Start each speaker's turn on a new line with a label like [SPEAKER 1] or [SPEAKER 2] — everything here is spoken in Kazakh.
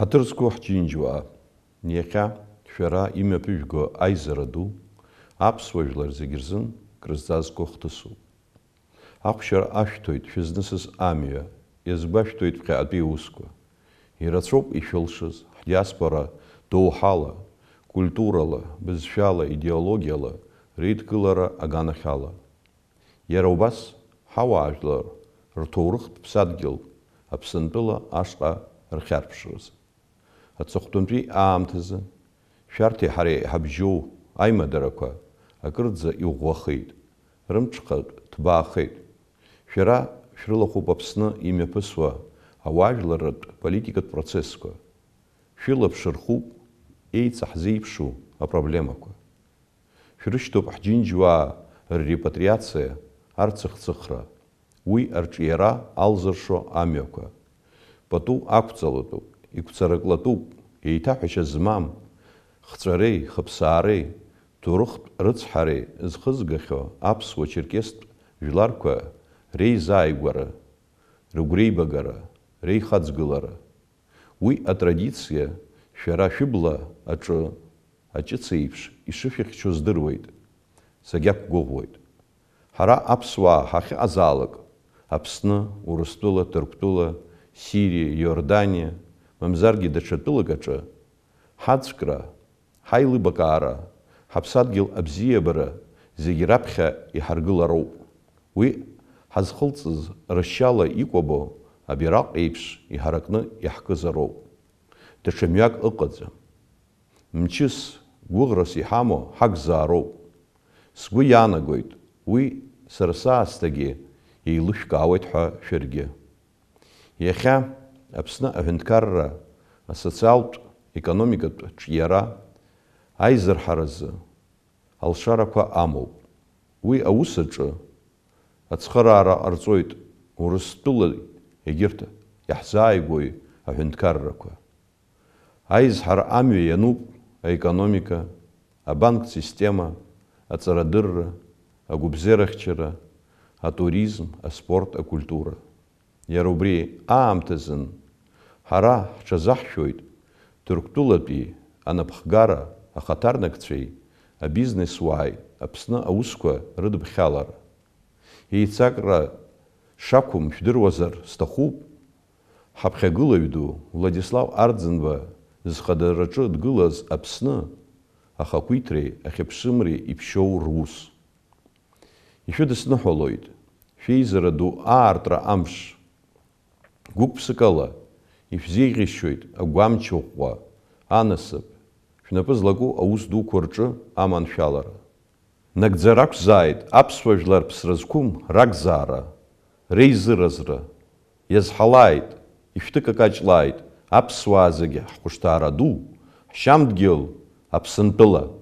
[SPEAKER 1] Ҳаҭыр зқәу нека иахьа шәара имҩаԥыжәго аизара ду аԥсуа жәлар зегьы рзын крызҵазкуа хҭысуп. Ахәшьара ашәҭоит шәызнысыз амҩа, иазгәашәҭоит ԥхьаатәи усқәа. Ирацәоуп ишәылшыз культурала, бызшәала, идеологияла, реидкылара аганахьала. Иара убас ҳауаажәлар рҭоурыхтә ԥсадгьыл Аԥсынтәыла ашта рхьарԥшрыз. аҵыхәтәантәи аамҭазы шәарҭи ҳареи ҳабжьоу аимадарақәа акырӡа иӷәӷәахеит, рымҽхак ҭбаахеит. Шәара шәрылахәуп Аԥсны имҩаԥысуа ауаажәларатә политикатә процессқәа. Шәылаԥш рхуп еиҵаҳзеиԥшу апроблемақәа. Шәрышьҭоуп ҳџьынџьуаа ррепатриациа, арцыхцыхра, уи арҿиара алзыршо амҩақәа. Пату ақәҵалатәуп. иқәҵараклатәуп, еиҭаҳәашьа змам, хҵәареи хыԥсаареи, ҭоурыхтә рыцҳареи зхызгахьоу аԥсуа черкестә жәларқәа реизааигәара, рыгәреибагара, реихаҵгылара. Уи атрадициа шәара шәыбла аҿы аҷыц еиԥш ишышәыхьчо здыруеит, сагьақәгәыӷуеит. Ҳара аԥсуаа ҳахьыҟазаалак Аԥсны, Урыстәыла, Ҭырқәтәыла, Сирия, Иордания – мамзаргьы даҽа тәылак аҿы ҳацәкра, ҳаилибакаара, ҳаԥсадгьыл абзиабара зегьы раԥхьа иҳаргылароуп. Уи ҳазхылҵыз рышьала икәабо абираҟ еиԥш иҳаракны иаҳкызароуп. Даҽа мҩак ыҟаӡам. Мчыс, гәыӷрас иҳамоу ҳагзаароуп. Сгәы иаанагоит уи сара саасҭагьы еилышәкаауеит ҳәа шәаргьы. Иахьа Аԥсны аҳәынҭқарра асоциалтә, економикатә ҿиара аизырҳаразы алшарақәа амоуп. Уи аус аҿы ацхыраара ҟарҵоит Урыстәыла егьырҭ иаҳзааигои аҳәынҭқаррақәа. Аизҳара амҩа иануп аекономика, абанк система, аҵарадырра, агәыбзерахьчара атуризм, аспорт, акультура. Иара убри аамҭазын ҳара ҳҽазаҳшәоит Ҭырқәтәылатәи анапхгара ахаҭарнакцәеи абизнес уааи Аԥсны аусқәа рыдбхалар. Еицакра шақәым шәдыруазар сҭахуп, ҳаԥхьагылаҩ ду Владислав Арӡынба зхадараҿы дгылаз Аԥсны ахақәиҭреи ахьыԥшымреи иԥшьоу рус. Ишәыдысныҳәалоит шәеизара ду аартра амш гәык-ԥсыкала ишәзеиӷьасшьоит анысып анасыԥ, шәнапы злагу аус дуқәа рҿы аманшәалара. Нагӡара ақәзааит аԥсуа псразкум ԥсра зқәым ракзаара, реизыразра. Иазҳалааит, ишәтык акаҷлааит ду, ҳшьамдгьыл, аԥсынтәыла.